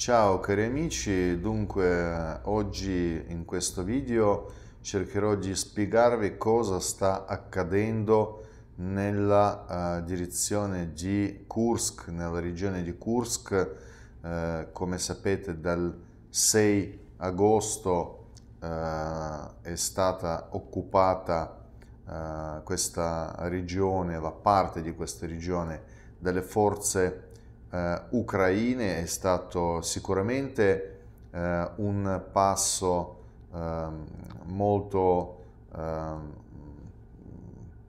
Ciao cari amici, dunque oggi in questo video cercherò di spiegarvi cosa sta accadendo nella uh, direzione di Kursk, nella regione di Kursk, uh, come sapete dal 6 agosto uh, è stata occupata questa regione, la parte di questa regione, dalle forze eh, ucraine è stato sicuramente eh, un passo eh, molto ehm,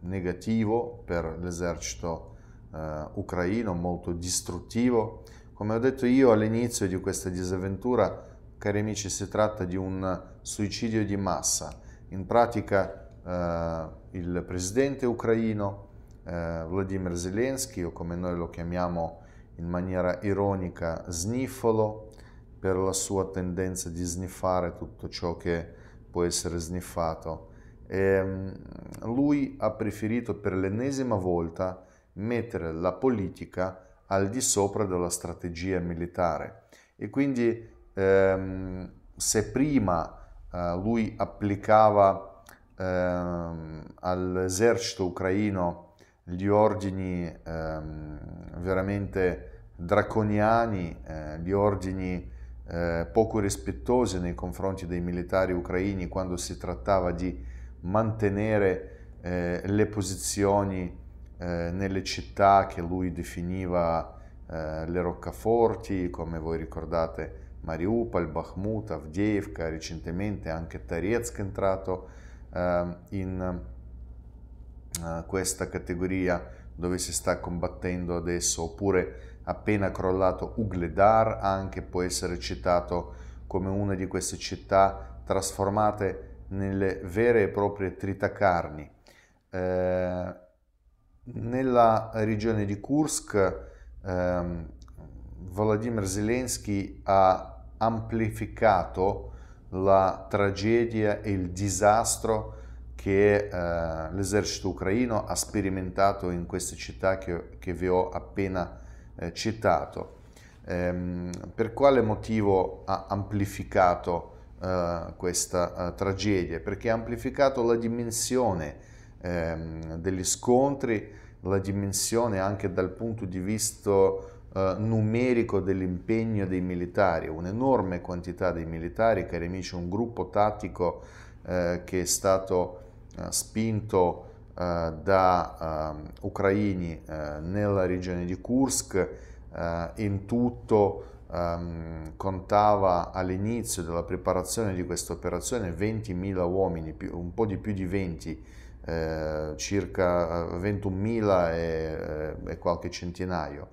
negativo per l'esercito eh, ucraino, molto distruttivo. Come ho detto io all'inizio di questa disavventura, cari amici, si tratta di un suicidio di massa. In pratica eh, il presidente ucraino eh, Vladimir Zelensky, o come noi lo chiamiamo in maniera ironica Sniffolo per la sua tendenza di sniffare tutto ciò che può essere sniffato. E ehm, lui ha preferito per l'ennesima volta mettere la politica al di sopra della strategia militare e quindi ehm, se prima eh, lui applicava ehm, all'esercito ucraino gli ordini ehm, veramente draconiani, eh, gli ordini eh, poco rispettosi nei confronti dei militari ucraini quando si trattava di mantenere eh, le posizioni eh, nelle città che lui definiva eh, le roccaforti, come voi ricordate Mariupol, Bakhmut, Avdiivka, recentemente anche Tarezk è entrato ehm, in eh, questa categoria dove si sta combattendo adesso, oppure appena crollato Ugledar anche può essere citato come una di queste città trasformate nelle vere e proprie tritacarni. Eh, nella regione di Kursk eh, Volodymyr Zelensky ha amplificato la tragedia e il disastro che eh, l'esercito ucraino ha sperimentato in queste città che, che vi ho appena eh, citato. Ehm, per quale motivo ha amplificato eh, questa eh, tragedia? Perché ha amplificato la dimensione ehm, degli scontri, la dimensione anche dal punto di vista eh, numerico dell'impegno dei militari, un'enorme quantità di militari, cari amici, un gruppo tattico eh, che è stato eh, spinto da ucraini nella regione di Kursk, in tutto contava all'inizio della preparazione di questa operazione 20.000 uomini, un po' di più di 20, eh, circa 21.000 eh, e, eh, e, qualche centinaio.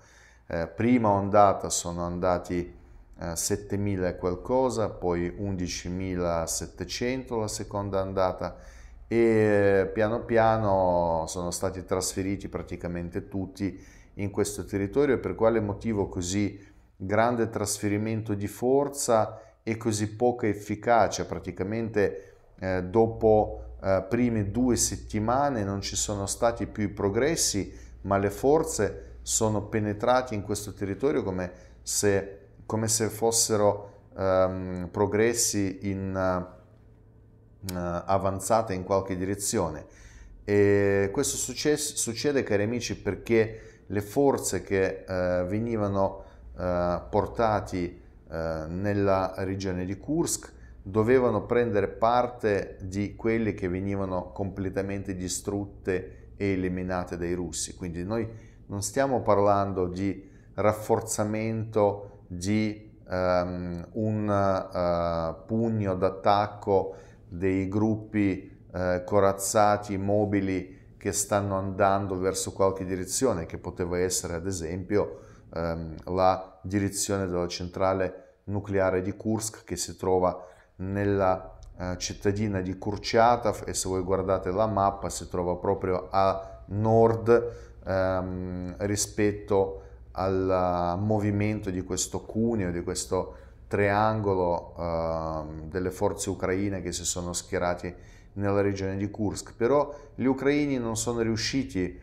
Eh, prima ondata sono andati eh, 7.000 e qualcosa, poi 11.700 la seconda ondata e piano piano sono stati trasferiti praticamente tutti in questo territorio per quale motivo così grande trasferimento di forza e così poca efficacia praticamente eh, dopo eh, prime due settimane non ci sono stati più i progressi ma le forze sono penetrate in questo territorio come se, come se fossero ehm, progressi in eh, avanzate in qualche direzione. E questo successo, succede, cari amici, perché le forze che eh, venivano eh, portate eh, nella regione di Kursk dovevano prendere parte di quelle che venivano completamente distrutte e eliminate dai russi. Quindi noi non stiamo parlando di rafforzamento di ehm, un eh, pugno d'attacco dei gruppi eh, corazzati, mobili che stanno andando verso qualche direzione, che poteva essere ad esempio ehm, la direzione della centrale nucleare di Kursk che si trova nella eh, cittadina di Kurchatov e se voi guardate la mappa si trova proprio a nord ehm, rispetto al movimento di questo cuneo, di questo triangolo uh, delle forze ucraine che si sono schierate nella regione di Kursk, però gli ucraini non sono riusciti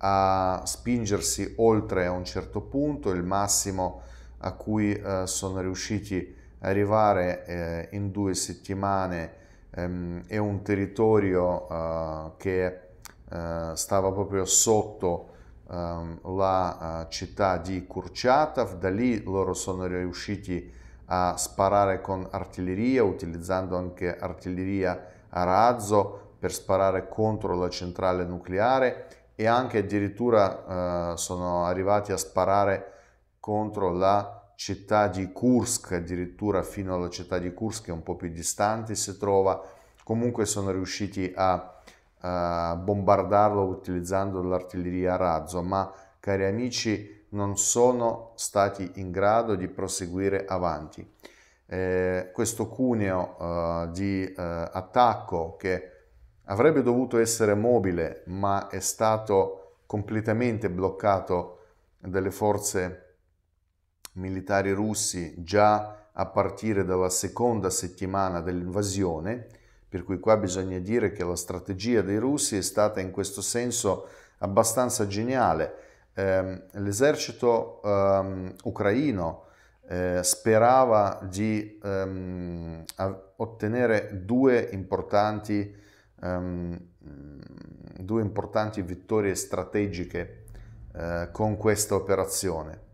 a spingersi oltre a un certo punto, il massimo a cui uh, sono riusciti arrivare eh, in due settimane ehm, è un territorio eh, che eh, stava proprio sotto ehm, la eh, città di Kurchatov, da lì loro sono riusciti a a sparare con artiglieria, utilizzando anche artiglieria a razzo per sparare contro la centrale nucleare e anche addirittura eh, sono arrivati a sparare contro la città di Kursk, addirittura fino alla città di Kursk che è un po' più distante si trova, comunque sono riusciti a eh, bombardarlo utilizzando l'artiglieria a razzo, ma cari amici non sono stati in grado di proseguire avanti. Eh, questo cuneo eh, di eh, attacco che avrebbe dovuto essere mobile ma è stato completamente bloccato dalle forze militari russi già a partire dalla seconda settimana dell'invasione, per cui qua bisogna dire che la strategia dei russi è stata in questo senso abbastanza geniale eh, l'esercito eh, ucraino eh, sperava di ehm, ottenere due importanti, ehm, due importanti, vittorie strategiche eh, con questa operazione.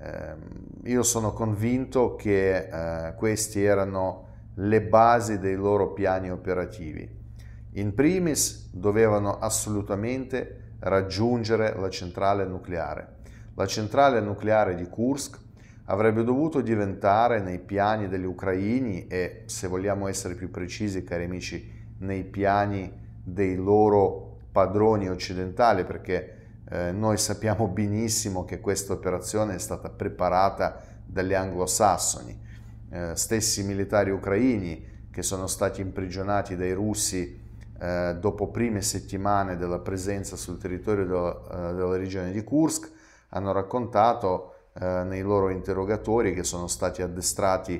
Ehm, io sono convinto che eh, queste erano le basi dei loro piani operativi. In primis dovevano assolutamente raggiungere la centrale nucleare. La centrale nucleare di Kursk avrebbe dovuto diventare nei piani degli ucraini e, se vogliamo essere più precisi, cari amici, nei piani dei loro padroni occidentali, perché eh, noi sappiamo benissimo che questa operazione è stata preparata dagli anglosassoni. Eh, stessi militari ucraini che sono stati imprigionati dai russi eh, dopo prime settimane della presenza sul territorio della, eh, della regione di Kursk, hanno raccontato eh, nei loro interrogatori che sono stati addestrati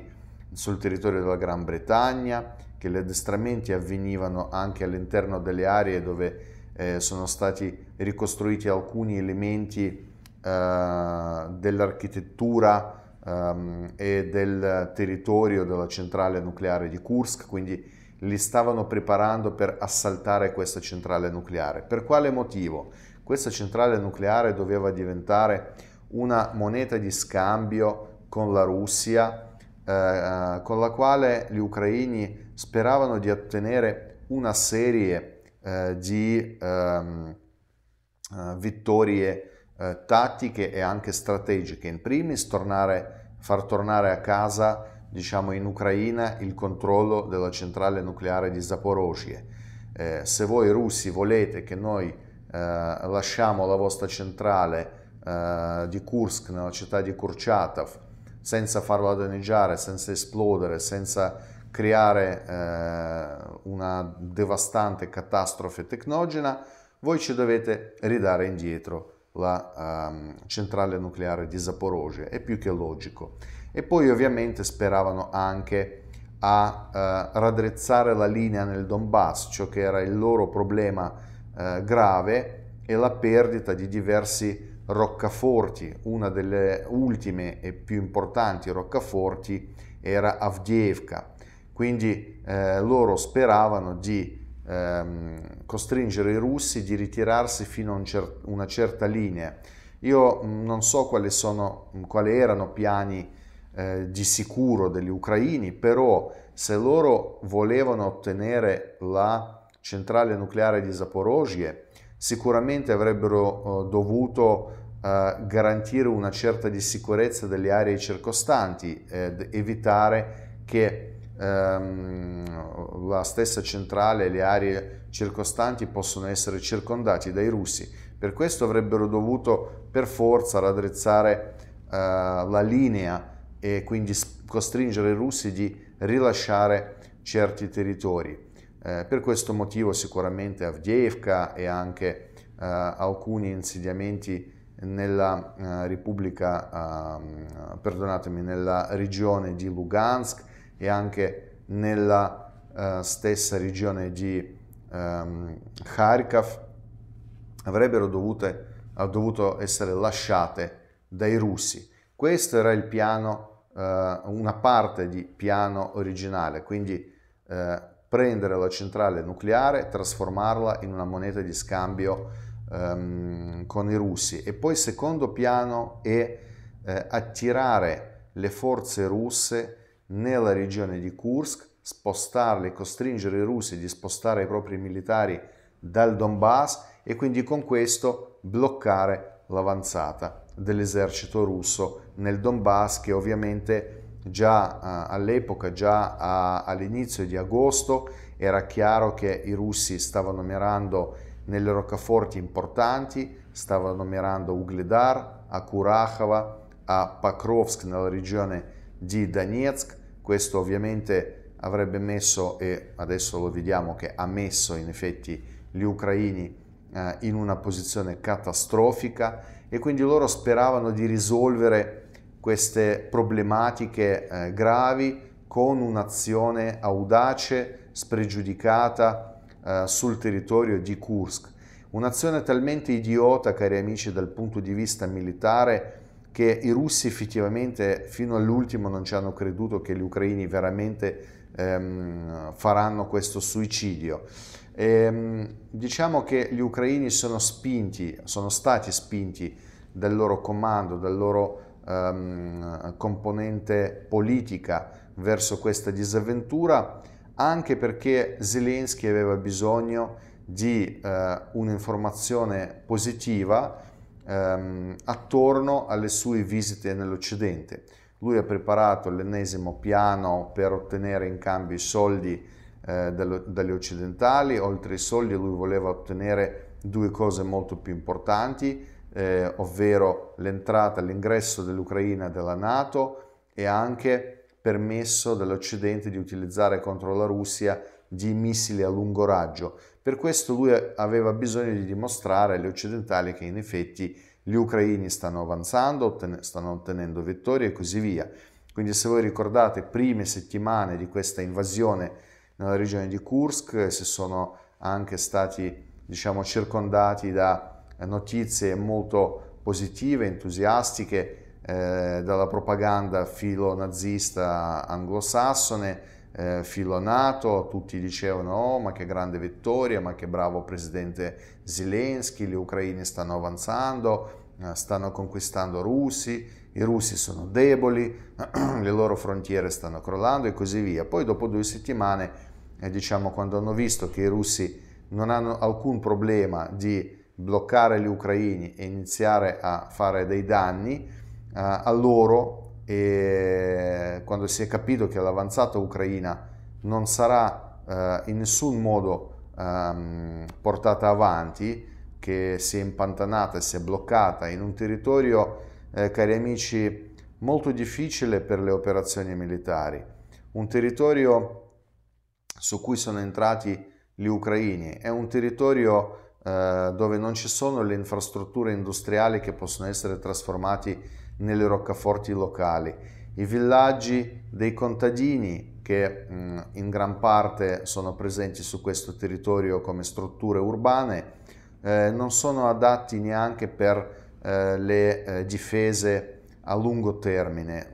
sul territorio della Gran Bretagna, che gli addestramenti avvenivano anche all'interno delle aree dove eh, sono stati ricostruiti alcuni elementi eh, dell'architettura ehm, e del territorio della centrale nucleare di Kursk, quindi li stavano preparando per assaltare questa centrale nucleare. Per quale motivo? Questa centrale nucleare doveva diventare una moneta di scambio con la Russia, eh, eh con la quale gli ucraini speravano di ottenere una serie eh, di ehm, eh, vittorie eh, tattiche e anche strategiche. In primis tornare, far tornare a casa diciamo, in Ucraina il controllo della centrale nucleare di Zaporozhye. Eh, se voi russi volete che noi eh, lasciamo la vostra centrale eh, di Kursk nella città di Kurchatov senza farla danneggiare, senza esplodere, senza creare eh, una devastante catastrofe tecnogena, voi ci dovete ridare indietro la um, centrale nucleare di Zaporozhye, è più che logico e poi ovviamente speravano anche a eh, raddrizzare la linea nel Donbass, ciò che era il loro problema eh, grave e la perdita di diversi roccaforti. Una delle ultime e più importanti roccaforti era Avdievka. Quindi eh, loro speravano di ehm, costringere i russi di ritirarsi fino a un cer- una certa linea. Io mh, mm, non so sono, mh, quali erano piani eh, di sicuro degli ucraini, però se loro volevano ottenere la centrale nucleare di Zaporozhye, sicuramente avrebbero eh, dovuto eh, garantire una certa di sicurezza delle aree circostanti ed evitare che ehm, la stessa centrale e le aree circostanti possono essere circondati dai russi. Per questo avrebbero dovuto per forza raddrizzare eh, la linea e quindi costringere i russi di rilasciare certi territori. Eh, per questo motivo sicuramente Avdievka e anche eh, alcuni insediamenti nella eh, Repubblica, ehm, perdonatemi, nella regione di Lugansk e anche nella eh, stessa regione di ehm, Kharkov avrebbero dovute, dovuto essere lasciate dai russi. Questo era il piano eh, una parte di piano originale, quindi eh, prendere la centrale nucleare, trasformarla in una moneta di scambio um, con i russi e poi secondo piano è eh, attirare le forze russe nella regione di Kursk, spostarle, costringere i russi di spostare i propri militari dal Donbass e quindi con questo bloccare l'avanzata dell'esercito russo nel Donbass che ovviamente già eh, all'epoca, già all'inizio di agosto, era chiaro che i russi stavano mirando nelle roccaforti importanti, stavano mirando Ugledar, a Kurakhova, a Pakrovsk nella regione di Donetsk. Questo ovviamente avrebbe messo, e adesso lo vediamo che ha messo in effetti gli ucraini eh, in una posizione catastrofica e quindi loro speravano di risolvere queste problematiche eh, gravi con un'azione audace, spregiudicata eh, sul territorio di Kursk. Un'azione talmente idiota, cari amici, dal punto di vista militare, che i russi effettivamente fino all'ultimo non ci hanno creduto che gli ucraini veramente ehm, faranno questo suicidio. E, ehm, diciamo che gli ucraini sono spinti, sono stati spinti del loro comando, del loro ehm, componente politica verso questa disavventura, anche perché Zelensky aveva bisogno di eh, un'informazione positiva ehm, attorno alle sue visite nell'Occidente. Lui ha preparato l'ennesimo piano per ottenere in cambio i soldi eh, dagli occidentali, oltre ai soldi lui voleva ottenere due cose molto più importanti, eh, ovvero l'entrata, l'ingresso dell'Ucraina della Nato e anche permesso dall'Occidente di utilizzare contro la Russia di missili a lungo raggio. Per questo lui aveva bisogno di dimostrare agli occidentali che in effetti gli ucraini stanno avanzando, stanno ottenendo vittorie e così via. Quindi se voi ricordate prime settimane di questa invasione nella regione di Kursk, si sono anche stati diciamo, circondati da eh, notizie molto positive, entusiastiche, eh, dalla propaganda filo-nazista anglosassone, eh, filo-NATO, tutti dicevano oh ma che grande vittoria, ma che bravo presidente Zelensky, gli ucraini stanno avanzando, eh, stanno conquistando russi, i russi sono deboli, le loro frontiere stanno crollando e così via. Poi dopo due settimane, eh, diciamo quando hanno visto che i russi non hanno alcun problema di bloccare gli ucraini e iniziare a fare dei danni eh, a loro e quando si è capito che l'avanzata ucraina non sarà eh, in nessun modo ehm, portata avanti, che si è impantanata, si è bloccata in un territorio, eh, cari amici, molto difficile per le operazioni militari, un territorio su cui sono entrati gli ucraini, è un territorio eh, dove non ci sono le infrastrutture industriali che possono essere trasformate nelle roccaforti locali. I villaggi dei contadini che mh, in gran parte sono presenti su questo territorio come strutture urbane eh, non sono adatti neanche per eh, le eh, difese a lungo termine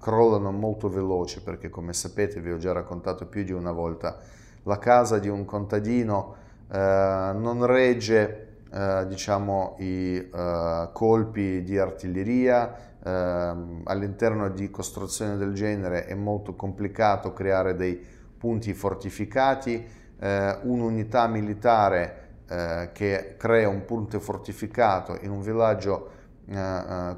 crollano molto veloce perché come sapete vi ho già raccontato più di una volta la casa di un contadino eh, non regge eh, diciamo, i eh, colpi di artiglieria, all'interno di costruzioni del genere è molto complicato creare dei punti fortificati, un'unità militare che crea un punto fortificato in un villaggio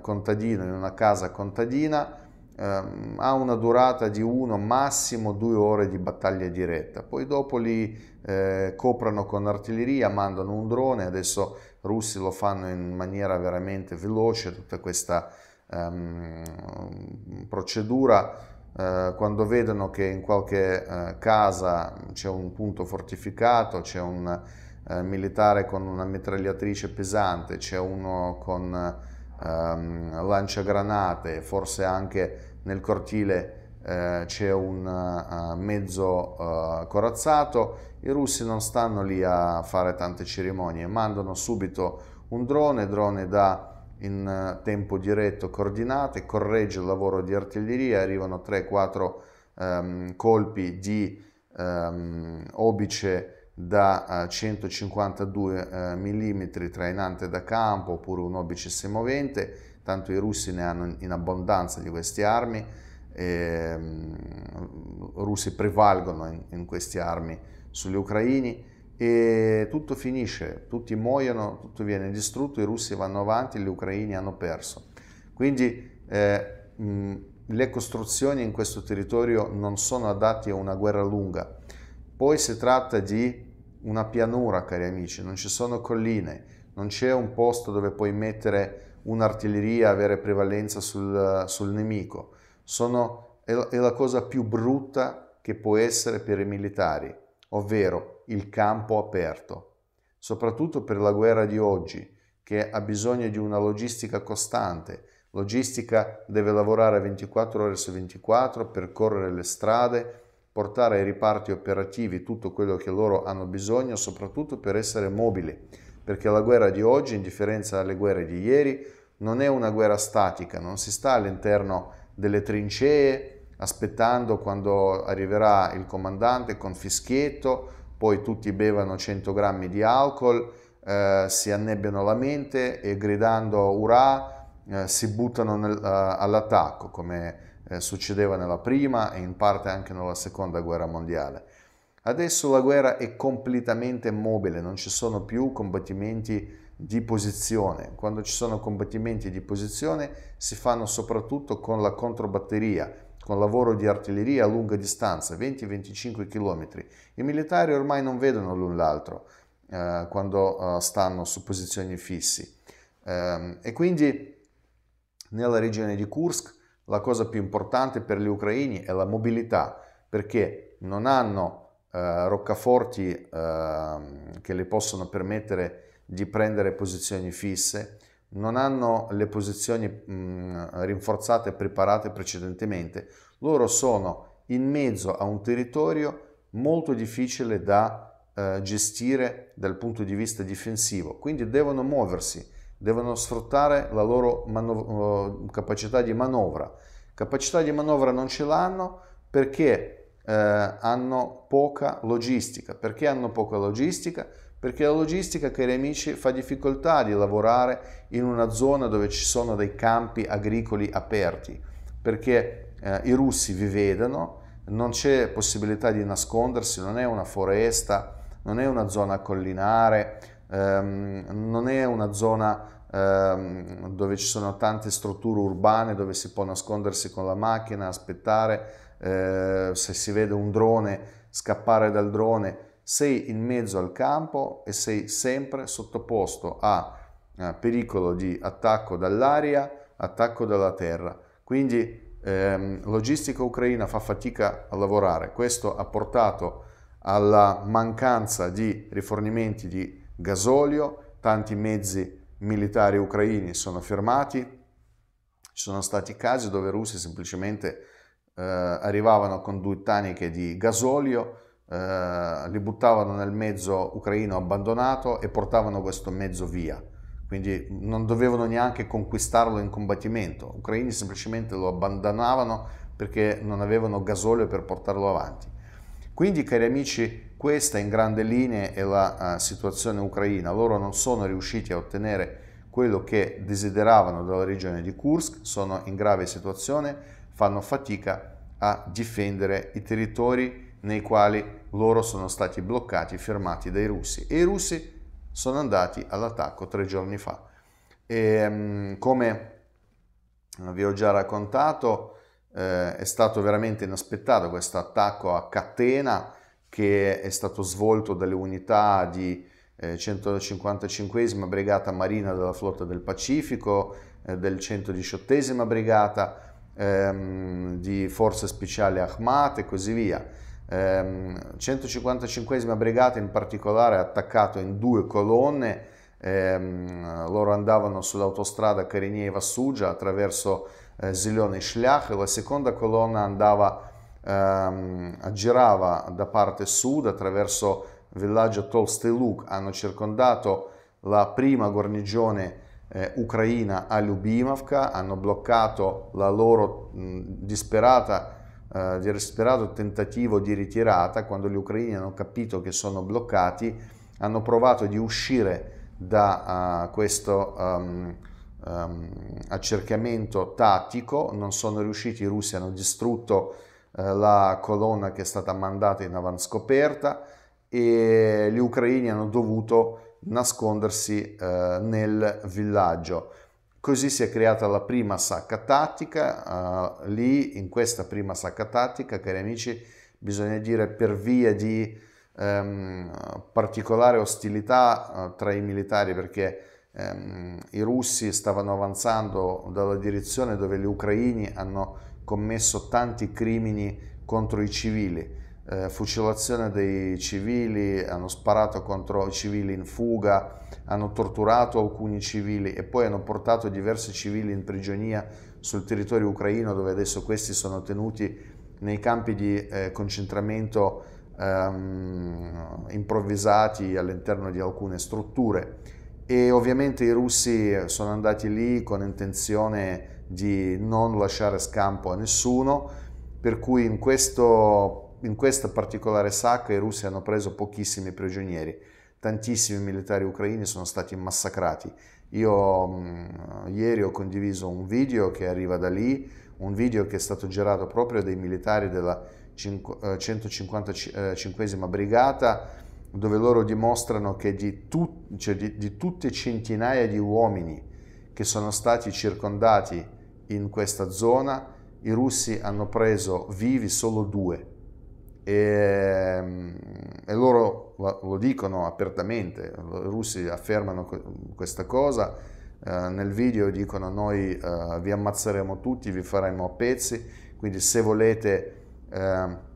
contadino, in una casa contadina, ehm, ha una durata di 1, massimo 2 ore di battaglia diretta. Poi dopo li eh, coprono con artiglieria, mandano un drone, adesso i russi lo fanno in maniera veramente veloce, tutta questa ehm, procedura. Eh, quando vedono che in qualche eh, casa c'è un punto fortificato, c'è un eh, militare con una mitragliatrice pesante, c'è uno con ehm, lanciagranate, forse anche nel cortile eh, c'è un uh, mezzo uh, corazzato, i russi non stanno lì a fare tante cerimonie, mandano subito un drone, drone da in eh, tempo diretto coordinate, corregge il lavoro di artiglieria, arrivano 3-4 um, ehm, colpi di um, obice da 152 eh, eh, mm trainante da campo oppure un OBCSM-20, tanto i russi ne hanno in abbondanza di queste armi, e, ehm, russi prevalgono in, in queste armi sugli ucraini e tutto finisce, tutti muoiono, tutto viene distrutto, i russi vanno avanti, gli ucraini hanno perso. Quindi eh, mh, le costruzioni in questo territorio non sono adatte a una guerra lunga, poi si tratta di una pianura, cari amici, non ci sono colline, non c'è un posto dove puoi mettere un'artiglieria avere prevalenza sul, sul nemico. Sono, è, è la cosa più brutta che può essere per i militari, ovvero il campo aperto. Soprattutto per la guerra di oggi, che ha bisogno di una logistica costante. Logistica deve lavorare 24 ore su 24, percorrere le strade, portare ai riparti operativi tutto quello che loro hanno bisogno, soprattutto per essere mobili, perché la guerra di oggi, in differenza dalle guerre di ieri, non è una guerra statica, non si sta all'interno delle trincee aspettando quando arriverà il comandante con fischietto, poi tutti bevono 100 grammi di alcol, eh, si annebbiano la mente e gridando urà eh, si buttano nel, eh, all'attacco, come eh, succedeva nella prima e in parte anche nella seconda guerra mondiale. Adesso la guerra è completamente mobile, non ci sono più combattimenti di posizione. Quando ci sono combattimenti di posizione si fanno soprattutto con la controbatteria, con lavoro di artiglieria a lunga distanza, 20-25 km. I militari ormai non vedono l'un l'altro eh, quando eh, stanno su posizioni fissi. Eh, e quindi nella regione di Kursk la cosa più importante per gli ucraini è la mobilità, perché non hanno eh, roccaforti eh, che le possono permettere di prendere posizioni fisse, non hanno le posizioni mh, mm, rinforzate e preparate precedentemente, loro sono in mezzo a un territorio molto difficile da eh, gestire dal punto di vista difensivo, quindi devono muoversi devono sfruttare la loro manov- eh, capacità di manovra. Capacità di manovra non ce l'hanno perché eh, hanno poca logistica. Perché hanno poca logistica? Perché la logistica, cari amici, fa difficoltà di lavorare in una zona dove ci sono dei campi agricoli aperti, perché eh, i russi vi vedono, non c'è possibilità di nascondersi, non è una foresta, non è una zona collinare, ehm, non è una zona ehm, dove ci sono tante strutture urbane dove si può nascondersi con la macchina, aspettare, eh, se si vede un drone, scappare dal drone, sei in mezzo al campo e sei sempre sottoposto a eh, pericolo di attacco dall'aria, attacco dalla terra. Quindi ehm, logistica ucraina fa fatica a lavorare. Questo ha portato alla mancanza di rifornimenti di gasolio, tanti mezzi militari ucraini sono fermati, ci sono stati casi dove i russi semplicemente eh, arrivavano con due taniche di gasolio, eh, li buttavano nel mezzo ucraino abbandonato e portavano questo mezzo via. Quindi non dovevano neanche conquistarlo in combattimento, ucraini semplicemente lo abbandonavano perché non avevano gasolio per portarlo avanti. Quindi cari amici, questa in grande linea è la uh, situazione ucraina. Loro non sono riusciti a ottenere quello che desideravano dalla regione di Kursk, sono in grave situazione, fanno fatica a difendere i territori nei quali loro sono stati bloccati, fermati dai russi. E i russi sono andati all'attacco tre giorni fa. E, um, come vi ho già raccontato, eh, è stato veramente inaspettato questo attacco a catena che è stato svolto dalle unità di eh, 155 Brigata Marina della Flotta del Pacifico, eh, del 118 Brigata, ehm, di Forze Speciali Ahmad e così via. Ehm, 155 Brigata in particolare ha attaccato in due colonne, ehm, loro andavano sull'autostrada Carinieva-Sugia attraverso Э, Зеленый шлях, e la seconda colonna andava, ehm, aggirava da parte sud attraverso il villaggio Tolsty Luk, hanno circondato la prima guarnigione eh, ucraina a Lyubimavka, hanno bloccato la loro mh, disperata eh, э, disperato tentativo di ritirata quando gli ucraini hanno capito che sono bloccati hanno provato di uscire da uh, questo um, um, accerchiamento tattico, non sono riusciti, i russi hanno distrutto uh, la colonna che è stata mandata in avanscoperta e gli ucraini hanno dovuto nascondersi uh, nel villaggio. Così si è creata la prima sacca tattica, uh, lì in questa prima sacca tattica, cari amici, bisogna dire per via di um, particolare ostilità tra i militari perché ehm, i russi stavano avanzando dalla direzione dove gli ucraini hanno commesso tanti crimini contro i civili, eh, fucilazione dei civili, hanno sparato contro i civili in fuga, hanno torturato alcuni civili e poi hanno portato diversi civili in prigionia sul territorio ucraino dove adesso questi sono tenuti nei campi di eh, concentramento ehm, improvvisati all'interno di alcune strutture e ovviamente i russi sono andati lì con intenzione di non lasciare scampo a nessuno, per cui in, questo, in questa particolare sacca i russi hanno preso pochissimi prigionieri, tantissimi militari ucraini sono stati massacrati. Io mh, mm, ieri ho condiviso un video che arriva da lì, un video che è stato girato proprio dai militari della 155 eh, eh, Brigata, dove loro dimostrano che di, tu, cioè di, di tutte centinaia di uomini che sono stati circondati in questa zona, i russi hanno preso vivi solo due. E, mm, e, loro lo, dicono apertamente, i russi affermano questa cosa, eh, nel video dicono noi eh, vi ammazzeremo tutti, vi faremo a pezzi, quindi se volete eh,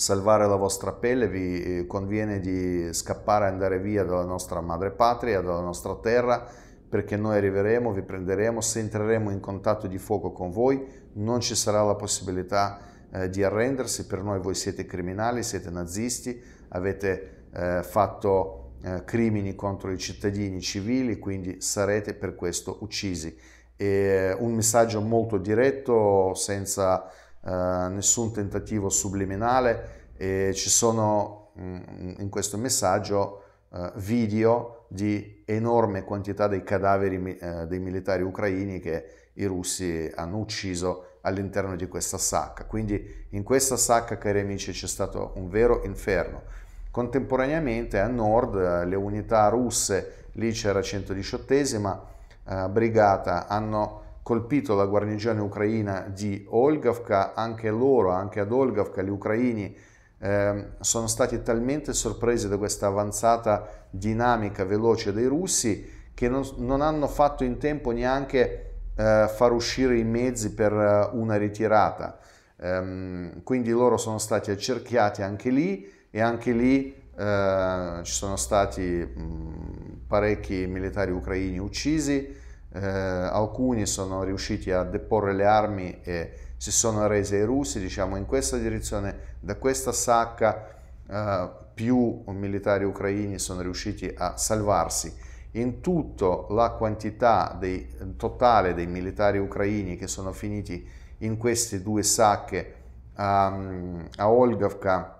salvare la vostra pelle, vi eh, conviene di scappare e andare via dalla nostra madre patria, dalla nostra terra, perché noi arriveremo, vi prenderemo, se entreremo in contatto di fuoco con voi non ci sarà la possibilità eh, di arrendersi, per noi voi siete criminali, siete nazisti, avete eh, fatto eh, crimini contro i cittadini civili, quindi sarete per questo uccisi. E eh, un messaggio molto diretto, senza eh, nessun tentativo subliminale e ci sono mh, mm, in questo messaggio eh, video di enorme quantità dei cadaveri eh, dei militari ucraini che i russi hanno ucciso all'interno di questa sacca. Quindi in questa sacca, cari amici, c'è stato un vero inferno. Contemporaneamente a nord eh, le unità russe, lì c'era 118esima eh, brigata, hanno colpito la guarnigione ucraina di Olgavka, anche loro, anche ad Olgavka, gli ucraini eh, sono stati talmente sorpresi da questa avanzata dinamica veloce dei russi che non, non hanno fatto in tempo neanche eh, far uscire i mezzi per eh, una ritirata. Ehm, quindi loro sono stati accerchiati anche lì e anche lì eh, ci sono stati mh, mm, parecchi militari ucraini uccisi eh, alcuni sono riusciti a deporre le armi e si sono resi ai russi, diciamo in questa direzione, da questa sacca eh, più militari ucraini sono riusciti a salvarsi. In tutto la quantità dei, totale dei militari ucraini che sono finiti in queste due sacche a, ehm, a Olgavka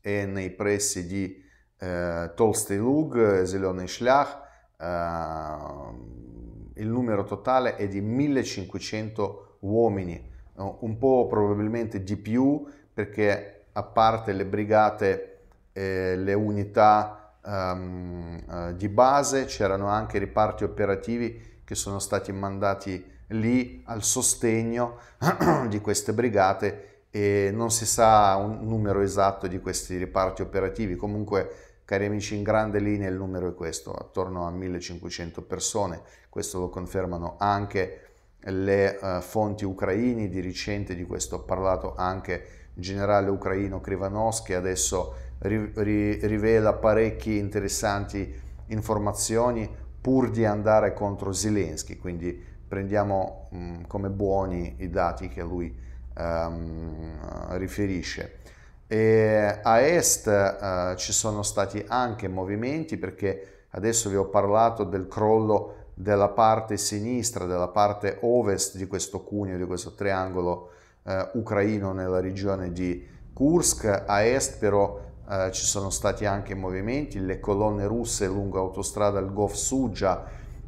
e nei pressi di eh, Tolstilug, Zelony Shlach, eh, il numero totale è di 1500 uomini, un po' probabilmente di più perché a parte le brigate, eh, le unità um, di base, c'erano anche riparti operativi che sono stati mandati lì al sostegno di queste brigate e non si sa un numero esatto di questi riparti operativi, comunque Cari amici, in grande linea il numero è questo, attorno a 1500 persone, questo lo confermano anche le uh, fonti ucraine, di recente di questo ha parlato anche il generale ucraino Krivanos che adesso ri- ri- rivela parecchie interessanti informazioni pur di andare contro Zelensky, quindi prendiamo mh, mm, come buoni i dati che lui um, riferisce. E a est eh, ci sono stati anche movimenti perché adesso vi ho parlato del crollo della parte sinistra, della parte ovest di questo cuneo, di questo triangolo eh, ucraino nella regione di Kursk. A est però eh, ci sono stati anche movimenti, le colonne russe lungo autostrada il Gov Suja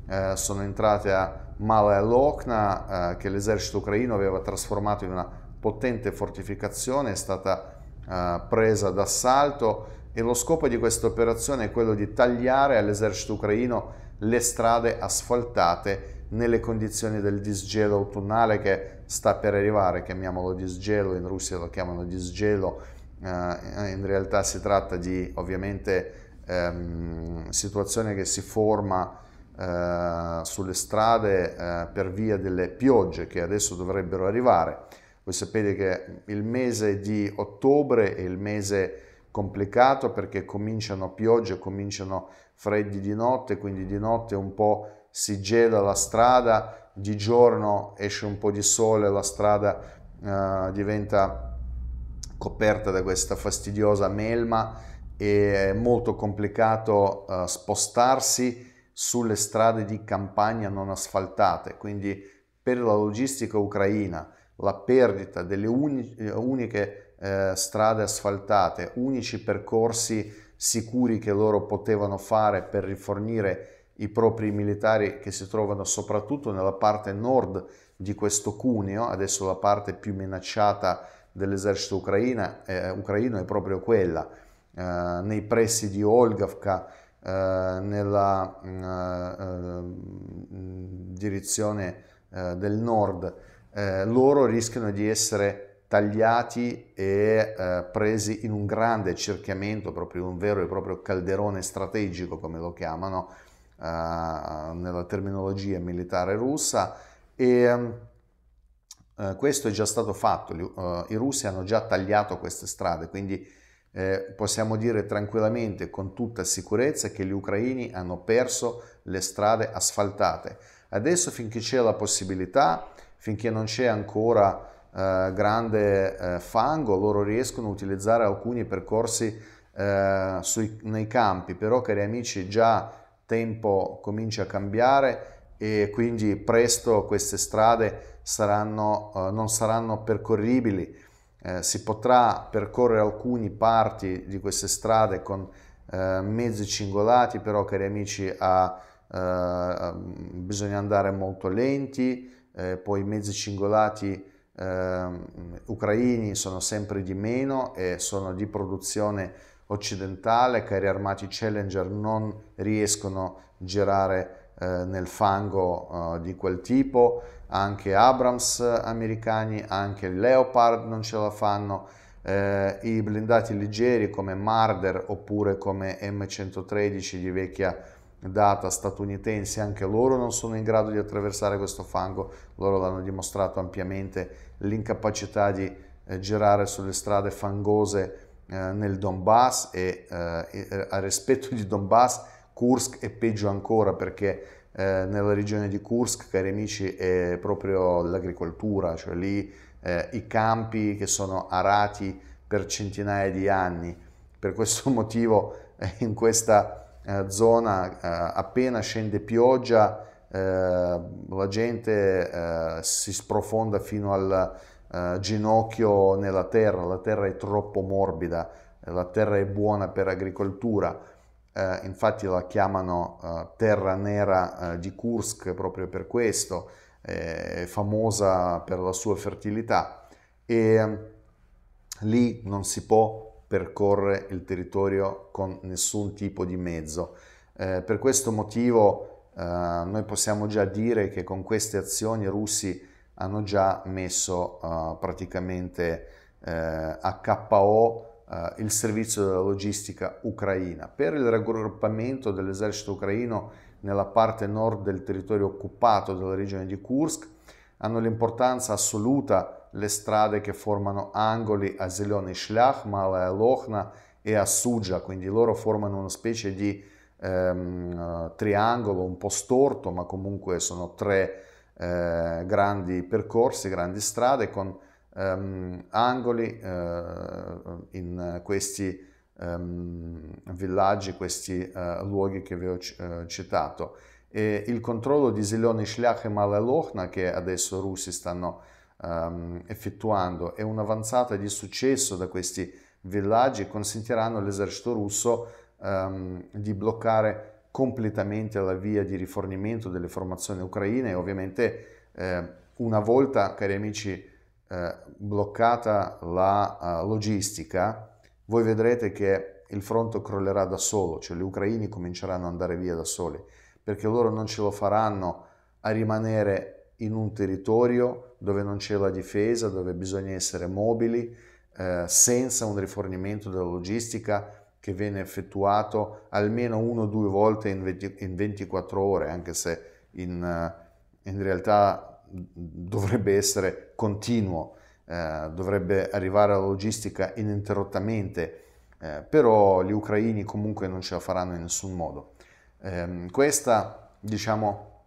eh, sono entrate a Malaya Lokna eh, che l'esercito ucraino aveva trasformato in una potente fortificazione, è stata eh, presa d'assalto e lo scopo di questa operazione è quello di tagliare all'esercito ucraino le strade asfaltate nelle condizioni del disgelo autunnale che sta per arrivare, chiamiamolo disgelo, in Russia lo chiamano disgelo, uh, in realtà si tratta di ovviamente um, situazione che si forma uh, sulle strade uh, per via delle piogge che adesso dovrebbero arrivare. Voi sapete che il mese di ottobre è il mese complicato perché cominciano piogge, cominciano freddi di notte, quindi di notte un po' si gela la strada, di giorno esce un po' di sole, la strada eh, diventa coperta da questa fastidiosa melma è molto complicato eh, spostarsi sulle strade di campagna non asfaltate, quindi per la logistica ucraina la perdita delle uni, uniche eh, strade asfaltate, unici percorsi sicuri che loro potevano fare per rifornire i propri militari che si trovano soprattutto nella parte nord di questo cuneo, adesso la parte più minacciata dell'esercito ucraina, eh, ucraino è proprio quella, eh, nei pressi di Olgavka, eh, nella mm, eh, mm, direzione eh, del nord eh, loro rischiano di essere tagliati e eh, presi in un grande cerchiamento, proprio un vero e proprio calderone strategico, come lo chiamano eh, nella terminologia militare russa. E, mm, eh, questo è già stato fatto, eh, i russi hanno già tagliato queste strade, quindi eh, possiamo dire tranquillamente con tutta sicurezza che gli ucraini hanno perso le strade asfaltate. Adesso finché c'è la possibilità finché non c'è ancora eh, grande eh, fango, loro riescono a utilizzare alcuni percorsi eh, sui, nei campi, però cari amici già tempo comincia a cambiare e quindi presto queste strade saranno, eh, non saranno percorribili, eh, si potrà percorrere alcune parti di queste strade con eh, mezzi cingolati, però cari amici a, bisogna andare molto lenti, eh, poi i mezzi cingolati eh, ucraini sono sempre di meno e sono di produzione occidentale, carri armati Challenger non riescono a girare eh, nel fango uh, di quel tipo, anche Abrams americani, anche Leopard non ce la fanno, eh, i blindati leggeri come Marder oppure come M113 di vecchia data statunitense, anche loro non sono in grado di attraversare questo fango, loro l'hanno dimostrato ampiamente l'incapacità di eh, girare sulle strade fangose eh, nel Donbass e eh, eh a rispetto di Donbass Kursk è peggio ancora perché eh, nella regione di Kursk, cari amici, è proprio l'agricoltura, cioè lì eh, i campi che sono arati per centinaia di anni. Per questo motivo in questa eh, zona eh, appena scende pioggia eh, la gente si sprofonda fino al ginocchio nella terra, la terra è troppo morbida, la terra è buona per agricoltura, infatti la chiamano terra nera di Kursk proprio per questo, è famosa per la sua fertilità e mm, lì non si può percorre il territorio con nessun tipo di mezzo. Eh, per questo motivo eh, noi possiamo già dire che con queste azioni i russi hanno già messo eh, praticamente eh, a KO eh, il servizio della logistica ucraina. Per il raggruppamento dell'esercito ucraino nella parte nord del territorio occupato della regione di Kursk hanno l'importanza assoluta le strade che formano angoli a Zeloni Shlach, Malaya Lochna e a Suja, quindi loro formano una specie di ehm, eh, triangolo un po' storto, ma comunque sono tre eh, grandi percorsi, grandi strade con ehm, angoli eh, in questi ehm, villaggi, questi eh, luoghi che vi ho eh, citato. E il controllo di Zeloni Shlach e Malaya Lochna, che adesso i russi stanno um, effettuando e un'avanzata di successo da questi villaggi consentiranno all'esercito russo um, di bloccare completamente la via di rifornimento delle formazioni ucraine e ovviamente eh, una volta, cari amici, eh, bloccata la uh, logistica, voi vedrete che il fronte crollerà da solo, cioè gli ucraini cominceranno ad andare via da soli, perché loro non ce lo faranno a rimanere in un territorio dove non c'è la difesa, dove bisogna essere mobili, eh, senza un rifornimento della logistica che viene effettuato almeno uno o due volte in, 20, in 24 ore, anche se in, eh, in realtà dovrebbe essere continuo, eh, dovrebbe arrivare la logistica ininterrottamente, eh, però gli ucraini comunque non ce la faranno in nessun modo. Eh, questa, diciamo,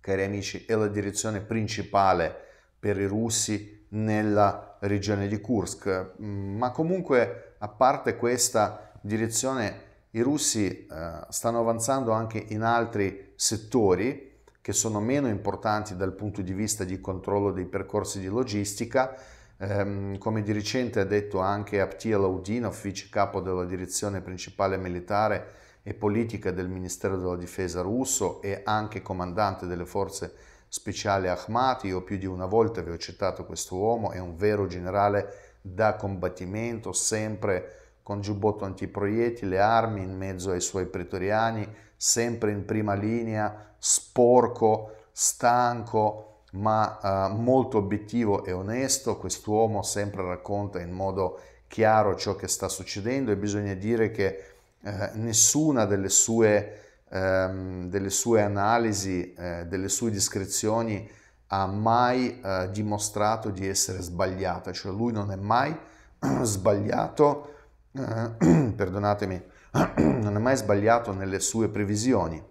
cari amici, è la direzione principale per i russi nella regione di Kursk, mm, ma comunque a parte questa direzione i russi eh, stanno avanzando anche in altri settori che sono meno importanti dal punto di vista di controllo dei percorsi di logistica. Eh, come di recente ha detto anche Aptia Laudinov, vice capo della direzione principale militare e politica del Ministero della Difesa russo e anche comandante delle forze speciale Ahmad, io più di una volta vi ho citato questo uomo, è un vero generale da combattimento, sempre con giubbotto antiproiettile, armi in mezzo ai suoi pretoriani, sempre in prima linea, sporco, stanco, ma eh, molto obiettivo e onesto. Quest'uomo sempre racconta in modo chiaro ciò che sta succedendo e bisogna dire che eh, nessuna delle sue ehm, delle sue analisi, eh, delle sue descrizioni ha mai eh, dimostrato di essere sbagliata, cioè lui non è mai sbagliato, eh, perdonatemi, non è mai sbagliato nelle sue previsioni.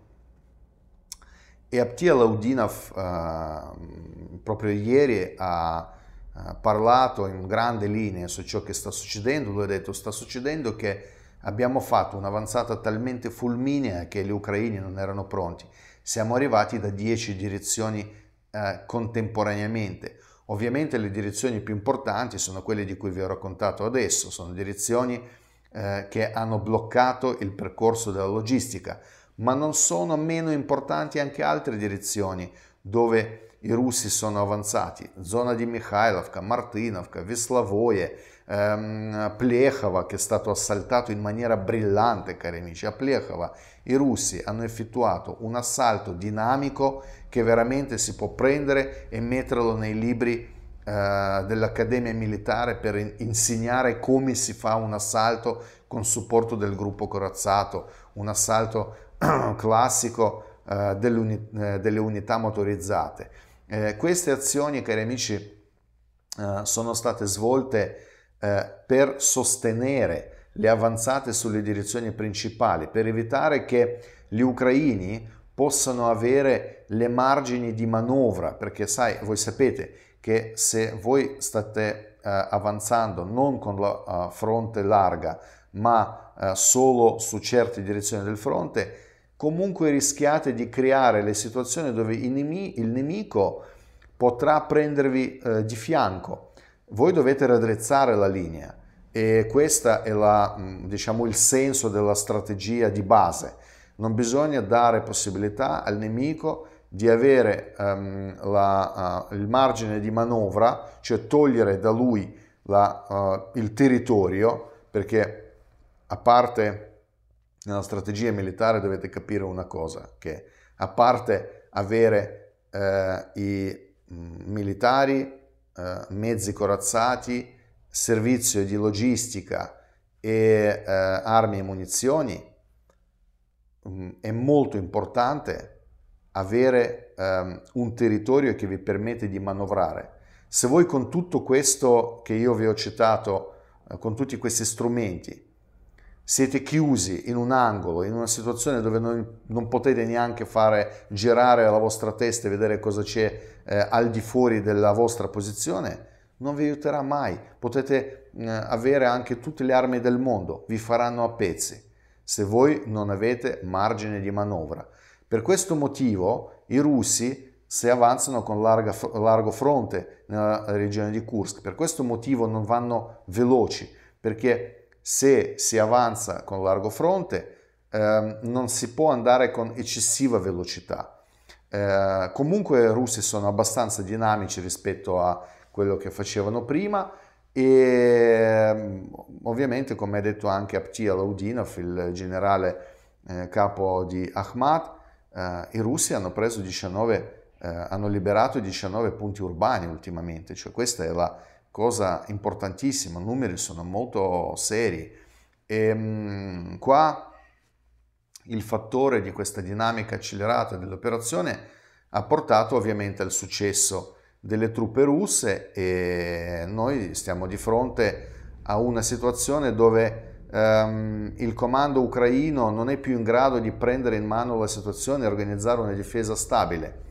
E Abtia Laudinov eh, proprio ieri ha eh, parlato in grande linea su ciò che sta succedendo, lui ha detto sta succedendo che Abbiamo fatto un'avanzata talmente fulminea che gli ucraini non erano pronti. Siamo arrivati da 10 direzioni eh, contemporaneamente. Ovviamente le direzioni più importanti sono quelle di cui vi ho raccontato adesso, sono direzioni eh, che hanno bloccato il percorso della logistica, ma non sono meno importanti anche altre direzioni dove i russi sono avanzati, zona di Mikhailovka, Martinovka, Veslavoye, ehm, Plechova che è stato assaltato in maniera brillante, cari amici. A Plechova i russi hanno effettuato un assalto dinamico che veramente si può prendere e metterlo nei libri eh, dell'Accademia Militare per insegnare come si fa un assalto con supporto del gruppo corazzato, un assalto classico eh, eh, delle unità motorizzate. queste azioni, cari amici, sono state svolte eh, per sostenere le avanzate sulle direzioni principali, per evitare che gli ucraini possano avere le margini di manovra, perché sai, voi sapete che se voi state eh, avanzando non con la uh, fronte larga, ma uh, solo su certe direzioni del fronte, comunque rischiate di creare le situazioni dove il, nemico potrà prendervi eh, di fianco voi dovete raddrizzare la linea e questo è la, mm, diciamo, il senso della strategia di base. Non bisogna dare possibilità al nemico di avere um, la, uh, il margine di manovra, cioè togliere da lui la, uh, il territorio, perché a parte nella strategia militare dovete capire una cosa, che a parte avere eh, i mm, militari eh, mezzi corazzati, servizio di logistica e eh, armi e munizioni, mm, è molto importante avere um, un territorio che vi permette di manovrare. Se voi con tutto questo che io vi ho citato, eh, con tutti questi strumenti, siete chiusi in un angolo, in una situazione dove non, non, potete neanche fare girare la vostra testa e vedere cosa c'è eh, al di fuori della vostra posizione, non vi aiuterà mai. Potete eh, avere anche tutte le armi del mondo, vi faranno a pezzi, se voi non avete margine di manovra. Per questo motivo i russi se avanzano con larga, largo fronte nella regione di Kursk, per questo motivo non vanno veloci, perché se si avanza con largo fronte eh, non si può andare con eccessiva velocità. Eh, comunque i russi sono abbastanza dinamici rispetto a quello che facevano prima e ehm, ovviamente come ha detto anche Apti Alaudinov, il generale eh, capo di Ahmad, eh, i russi hanno preso 19, eh, hanno liberato 19 punti urbani ultimamente, cioè questa è la cosa importantissima, numeri sono molto seri. E, ehm, mh, qua il fattore di questa dinamica accelerata dell'operazione ha portato ovviamente al successo delle truppe russe e noi stiamo di fronte a una situazione dove ehm, il comando ucraino non è più in grado di prendere in mano la situazione e organizzare una difesa stabile.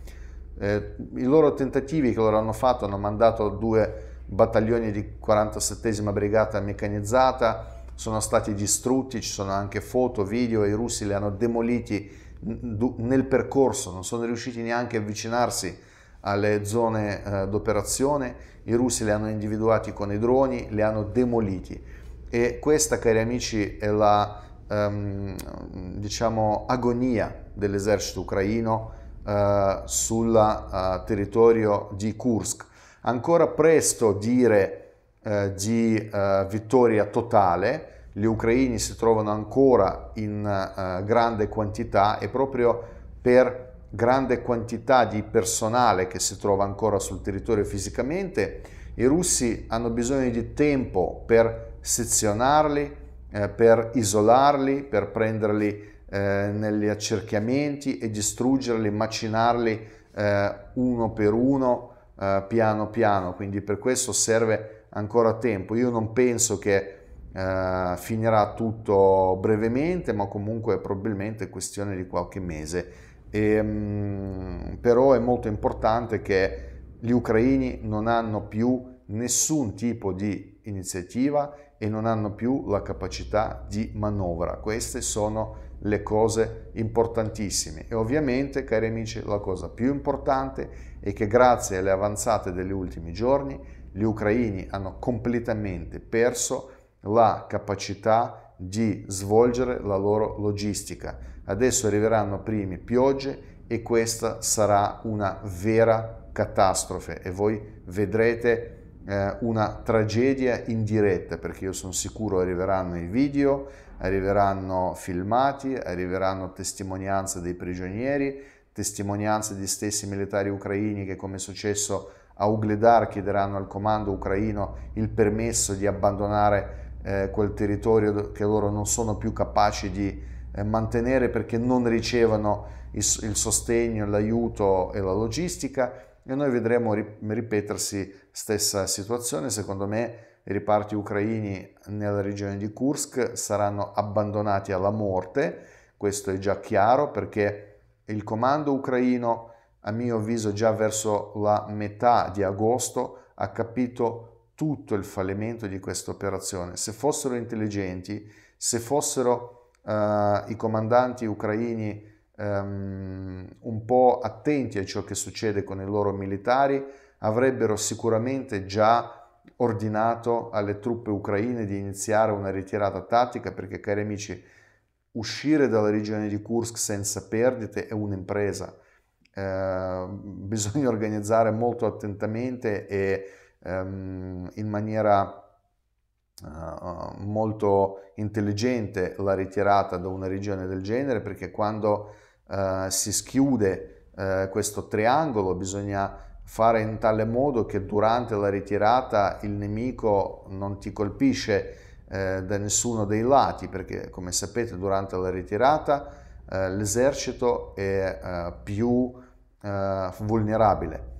Eh, I loro tentativi che loro hanno fatto hanno mandato due battaglioni di 47 Brigata meccanizzata sono stati distrutti, ci sono anche foto, video, i russi li hanno demoliti nel percorso, non sono riusciti neanche a avvicinarsi alle zone eh, d'operazione, i russi li hanno individuati con i droni, li hanno demoliti e questa, cari amici, è la ehm, diciamo, agonia dell'esercito ucraino eh, sul eh, territorio di Kursk Ancora presto dire eh, di eh, vittoria totale, gli ucraini si trovano ancora in eh, grande quantità e proprio per grande quantità di personale che si trova ancora sul territorio fisicamente, i russi hanno bisogno di tempo per sezionarli, eh, per isolarli, per prenderli eh, negli accerchiamenti e distruggerli, macinarli eh, uno per uno eh, piano piano, quindi per questo serve ancora tempo. Io non penso che eh, finirà tutto brevemente, ma comunque probabilmente è questione di qualche mese. E, ehm, mh, però è molto importante che gli ucraini non hanno più nessun tipo di iniziativa e non hanno più la capacità di manovra. Queste sono le cose importantissime e ovviamente cari amici la cosa più importante è che grazie alle avanzate degli ultimi giorni gli ucraini hanno completamente perso la capacità di svolgere la loro logistica. Adesso arriveranno prime piogge e questa sarà una vera catastrofe e voi vedrete eh, una tragedia in diretta, perché io sono sicuro arriveranno i video, arriveranno filmati, arriveranno testimonianze dei prigionieri, testimonianze di stessi militari ucraini che come è successo a Ugledar chiederanno al comando ucraino il permesso di abbandonare eh, quel territorio che loro non sono più capaci di eh, mantenere perché non ricevono il, il sostegno, l'aiuto e la logistica e noi vedremo ripetersi Stessa situazione, secondo me, i riparti ucraini nella regione di Kursk saranno abbandonati alla morte, questo è già chiaro perché il comando ucraino, a mio avviso, già verso la metà di agosto ha capito tutto il fallimento di questa operazione. Se fossero intelligenti, se fossero eh, i comandanti ucraini ehm, un po' attenti a ciò che succede con i loro militari, avrebbero sicuramente già ordinato alle truppe ucraine di iniziare una ritirata tattica perché, cari amici, uscire dalla regione di Kursk senza perdite è un'impresa. Eh, bisogna organizzare molto attentamente e ehm, in maniera eh, molto intelligente la ritirata da una regione del genere perché quando eh, si schiude eh, questo triangolo bisogna fare in tale modo che durante la ritirata il nemico non ti colpisce eh, da nessuno dei lati, perché come sapete durante la ritirata eh, l'esercito è eh, più eh, vulnerabile.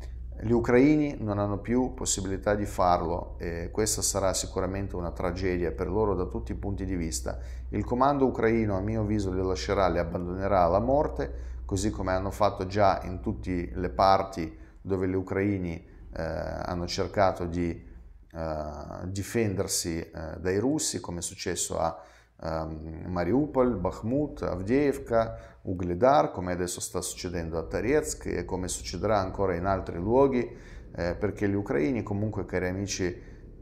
Gli ucraini non hanno più possibilità di farlo e questa sarà sicuramente una tragedia per loro da tutti i punti di vista. Il comando ucraino a mio avviso li lascerà, li abbandonerà alla morte, così come hanno fatto già in tutte le parti dove gli ucraini eh, hanno cercato di eh, difendersi eh, dai russi, come è successo a ehm, Mariupol, Bakhmut, Avdievka, Ugledar, come adesso sta succedendo a Tarezk e come succederà ancora in altri luoghi, eh, perché gli ucraini comunque, cari amici,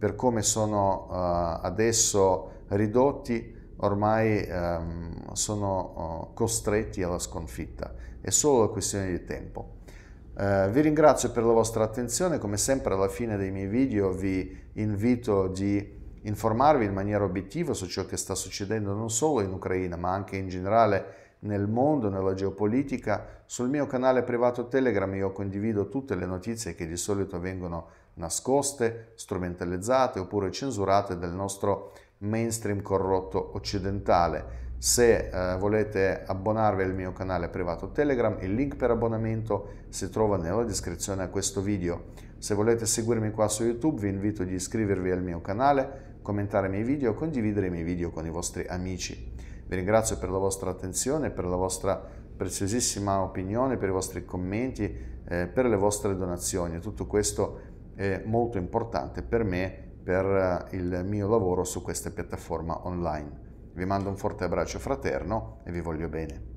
per come sono eh, adesso ridotti, ormai ehm, sono oh, costretti alla sconfitta, è solo una questione di tempo. Eh, vi ringrazio per la vostra attenzione, come sempre alla fine dei miei video vi invito di informarvi in maniera obiettiva su ciò che sta succedendo non solo in Ucraina ma anche in generale nel mondo, nella geopolitica. Sul mio canale privato Telegram io condivido tutte le notizie che di solito vengono nascoste, strumentalizzate oppure censurate dal nostro mainstream corrotto occidentale. Se eh, volete abbonarvi al mio canale privato Telegram, il link per abbonamento si trova nella descrizione a questo video. Se volete seguirmi qua su YouTube vi invito ad iscrivervi al mio canale, commentare i miei video, e condividere i miei video con i vostri amici. Vi ringrazio per la vostra attenzione, per la vostra preziosissima opinione, per i vostri commenti, eh, per le vostre donazioni. Tutto questo è molto importante per me, per eh, il mio lavoro su questa piattaforma online. Vi mando un forte abbraccio fraterno e vi voglio bene.